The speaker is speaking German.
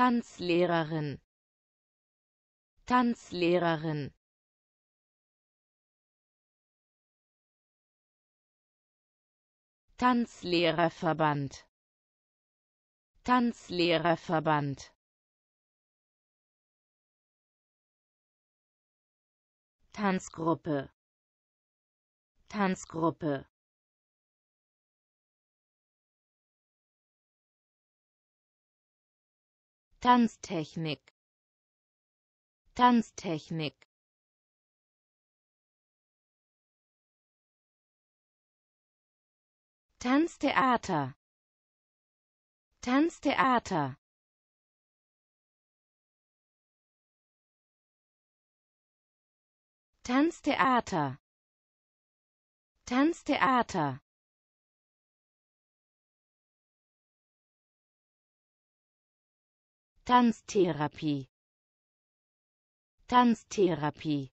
Tanzlehrerin Tanzlehrerin Tanzlehrerverband Tanzlehrerverband Tanzgruppe Tanzgruppe Tanztechnik Tanztechnik Tanztheater Tanztheater Tanztheater Tanztheater Tanztherapie Tanztherapie